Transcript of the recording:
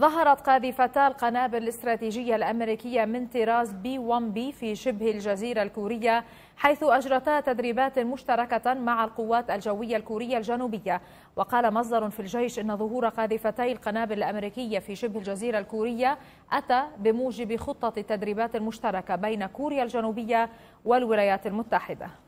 ظهرت قاذفتا القنابل الاستراتيجية الأمريكية من طراز بي 1 بي في شبه الجزيرة الكورية حيث أجرتا تدريبات مشتركة مع القوات الجوية الكورية الجنوبية وقال مصدر في الجيش أن ظهور قاذفتي القنابل الأمريكية في شبه الجزيرة الكورية أتى بموجب خطة التدريبات المشتركة بين كوريا الجنوبية والولايات المتحدة